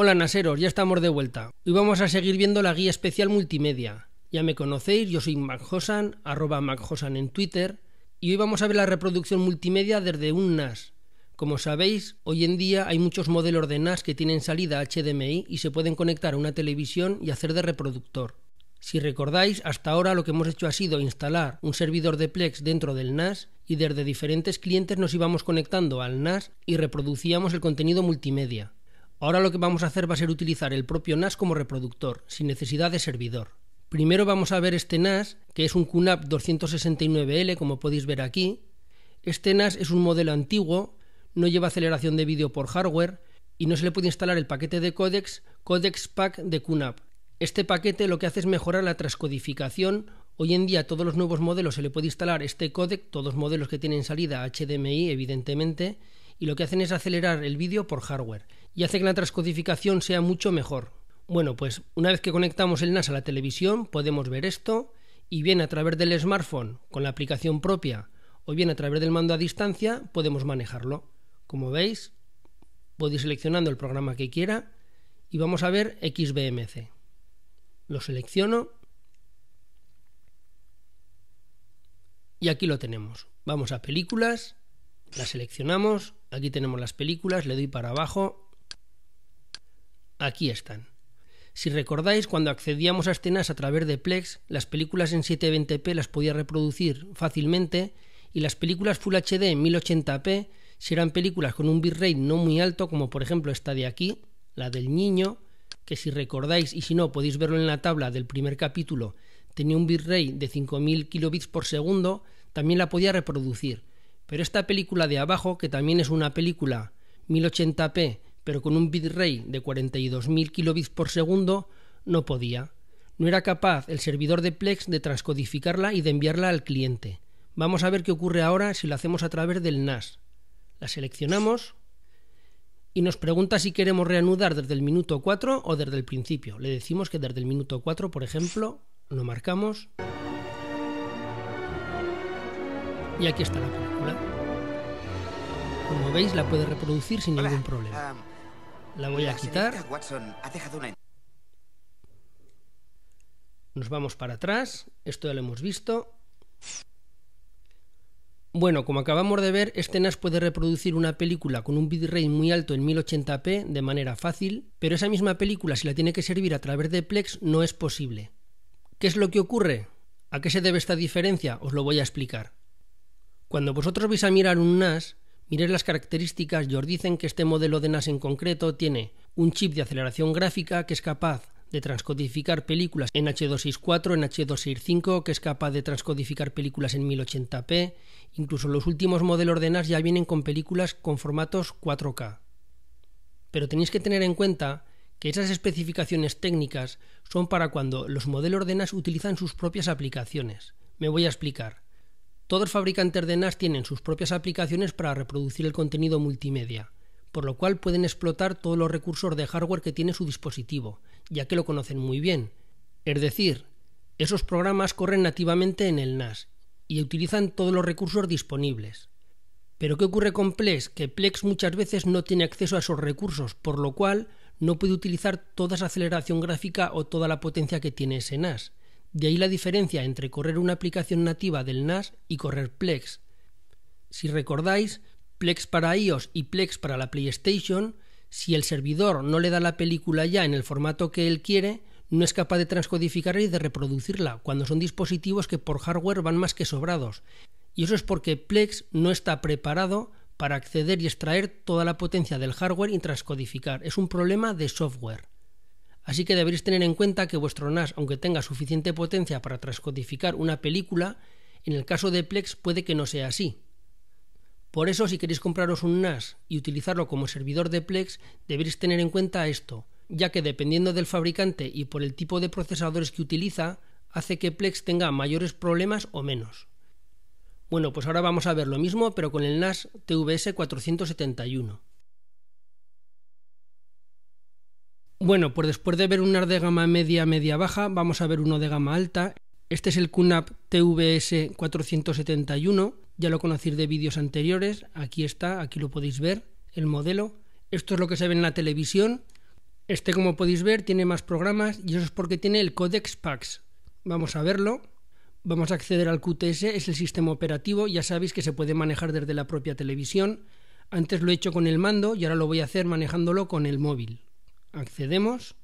Hola Naseros, ya estamos de vuelta. Hoy vamos a seguir viendo la guía especial multimedia. Ya me conocéis, yo soy MacHosan, arroba MacHosan en Twitter, y hoy vamos a ver la reproducción multimedia desde un NAS. Como sabéis, hoy en día hay muchos modelos de NAS que tienen salida HDMI y se pueden conectar a una televisión y hacer de reproductor. Si recordáis, hasta ahora lo que hemos hecho ha sido instalar un servidor de Plex dentro del NAS y desde diferentes clientes nos íbamos conectando al NAS y reproducíamos el contenido multimedia. Ahora lo que vamos a hacer va a ser utilizar el propio NAS como reproductor, sin necesidad de servidor. Primero vamos a ver este NAS, que es un QNAP 269L, como podéis ver aquí. Este NAS es un modelo antiguo, no lleva aceleración de vídeo por hardware y no se le puede instalar el paquete de codecs Codex Pack de QNAP. Este paquete lo que hace es mejorar la transcodificación. Hoy en día todos los nuevos modelos se le puede instalar este codec, todos modelos que tienen salida HDMI evidentemente, y lo que hacen es acelerar el vídeo por hardware y hace que la transcodificación sea mucho mejor. Bueno, pues una vez que conectamos el NAS a la televisión podemos ver esto y bien a través del smartphone con la aplicación propia o bien a través del mando a distancia podemos manejarlo. Como veis, voy ir seleccionando el programa que quiera y vamos a ver XBMC. Lo selecciono y aquí lo tenemos. Vamos a películas, la seleccionamos, aquí tenemos las películas, le doy para abajo Aquí están. Si recordáis, cuando accedíamos a escenas a través de Plex, las películas en 720p las podía reproducir fácilmente y las películas Full HD en 1080p, si eran películas con un bitrate no muy alto, como por ejemplo esta de aquí, la del niño, que si recordáis y si no podéis verlo en la tabla del primer capítulo, tenía un bitrate de 5000 kilobits por segundo, también la podía reproducir. Pero esta película de abajo, que también es una película 1080p pero con un bitrate de 42.000 kilobits por segundo no podía. No era capaz el servidor de Plex de transcodificarla y de enviarla al cliente. Vamos a ver qué ocurre ahora si lo hacemos a través del NAS. La seleccionamos y nos pregunta si queremos reanudar desde el minuto 4 o desde el principio. Le decimos que desde el minuto 4, por ejemplo, lo marcamos. Y aquí está la película. Como veis, la puede reproducir sin ningún problema. Ah, la voy a quitar. Nos vamos para atrás. Esto ya lo hemos visto. Bueno, como acabamos de ver, este NAS puede reproducir una película con un bitrate muy alto en 1080p de manera fácil, pero esa misma película si la tiene que servir a través de Plex no es posible. ¿Qué es lo que ocurre? ¿A qué se debe esta diferencia? Os lo voy a explicar. Cuando vosotros vais a mirar un NAS, Miré las características y os dicen que este modelo de NAS en concreto tiene un chip de aceleración gráfica que es capaz de transcodificar películas en H264, en H265, que es capaz de transcodificar películas en 1080p. Incluso los últimos modelos de NAS ya vienen con películas con formatos 4K. Pero tenéis que tener en cuenta que esas especificaciones técnicas son para cuando los modelos de NAS utilizan sus propias aplicaciones. Me voy a explicar. Todos los fabricantes de NAS tienen sus propias aplicaciones para reproducir el contenido multimedia, por lo cual pueden explotar todos los recursos de hardware que tiene su dispositivo, ya que lo conocen muy bien. Es decir, esos programas corren nativamente en el NAS y utilizan todos los recursos disponibles. Pero ¿qué ocurre con Plex? Que Plex muchas veces no tiene acceso a esos recursos, por lo cual no puede utilizar toda esa aceleración gráfica o toda la potencia que tiene ese NAS. De ahí la diferencia entre correr una aplicación nativa del NAS y correr Plex. Si recordáis, Plex para iOS y Plex para la PlayStation, si el servidor no le da la película ya en el formato que él quiere, no es capaz de transcodificarla y de reproducirla, cuando son dispositivos que por hardware van más que sobrados. Y eso es porque Plex no está preparado para acceder y extraer toda la potencia del hardware y transcodificar. Es un problema de software. Así que deberéis tener en cuenta que vuestro NAS, aunque tenga suficiente potencia para transcodificar una película, en el caso de Plex puede que no sea así. Por eso, si queréis compraros un NAS y utilizarlo como servidor de Plex, deberéis tener en cuenta esto, ya que dependiendo del fabricante y por el tipo de procesadores que utiliza, hace que Plex tenga mayores problemas o menos. Bueno, pues ahora vamos a ver lo mismo, pero con el NAS TVS 471. Bueno, pues después de ver AR de gama media, media baja, vamos a ver uno de gama alta. Este es el QNAP TVS 471, ya lo conocéis de vídeos anteriores, aquí está, aquí lo podéis ver, el modelo. Esto es lo que se ve en la televisión. Este, como podéis ver, tiene más programas y eso es porque tiene el Codex Pax. Vamos a verlo. Vamos a acceder al QTS, es el sistema operativo, ya sabéis que se puede manejar desde la propia televisión. Antes lo he hecho con el mando y ahora lo voy a hacer manejándolo con el móvil accedemos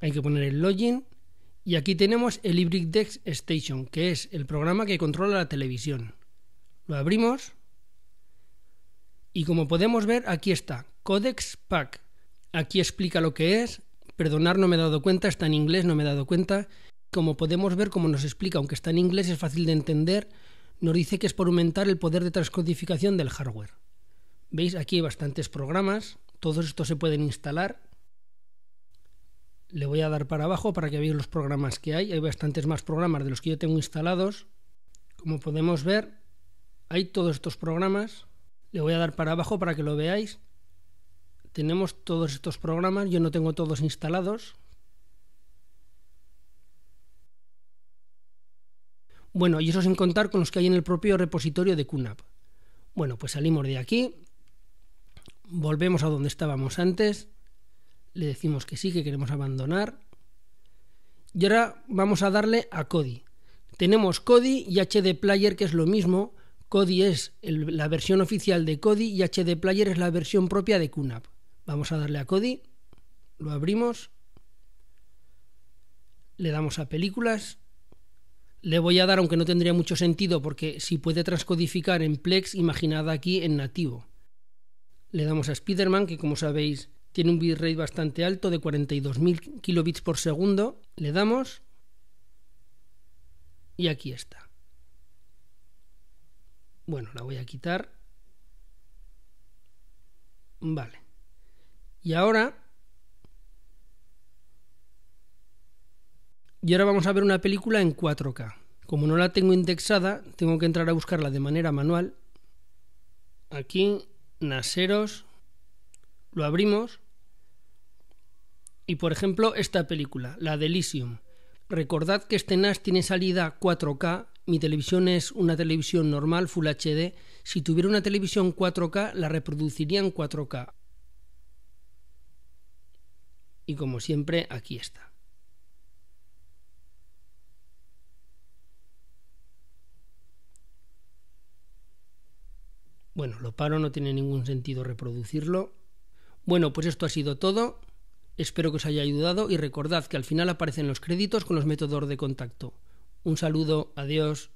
hay que poner el login y aquí tenemos el Dex Station, que es el programa que controla la televisión. Lo abrimos y como podemos ver aquí está, Codex Pack. Aquí explica lo que es, perdonar no me he dado cuenta, está en inglés, no me he dado cuenta. Como podemos ver, como nos explica, aunque está en inglés es fácil de entender nos dice que es por aumentar el poder de transcodificación del hardware. Veis, aquí hay bastantes programas, todos estos se pueden instalar. Le voy a dar para abajo para que veáis los programas que hay. Hay bastantes más programas de los que yo tengo instalados. Como podemos ver, hay todos estos programas. Le voy a dar para abajo para que lo veáis. Tenemos todos estos programas, yo no tengo todos instalados, Bueno, y eso sin contar con los que hay en el propio repositorio de QNAP. Bueno, pues salimos de aquí, volvemos a donde estábamos antes, le decimos que sí, que queremos abandonar. Y ahora vamos a darle a Kodi. Tenemos Kodi y HD Player, que es lo mismo. Kodi es la versión oficial de Kodi y HD Player es la versión propia de QNAP. Vamos a darle a Kodi, lo abrimos, le damos a películas le voy a dar, aunque no tendría mucho sentido, porque si puede transcodificar en Plex, imaginada aquí en nativo. Le damos a Spiderman, que como sabéis tiene un bitrate bastante alto de 42.000 kilobits por segundo. Le damos y aquí está. Bueno, la voy a quitar. Vale. Y ahora Y ahora vamos a ver una película en 4K. Como no la tengo indexada, tengo que entrar a buscarla de manera manual. Aquí, Naseros, lo abrimos. Y por ejemplo, esta película, la de Recordad que este NAS tiene salida 4K, mi televisión es una televisión normal Full HD, si tuviera una televisión 4K la reproduciría en 4K. Y como siempre, aquí está. Bueno, lo paro, no tiene ningún sentido reproducirlo. Bueno, pues esto ha sido todo. Espero que os haya ayudado y recordad que al final aparecen los créditos con los métodos de contacto. Un saludo, adiós.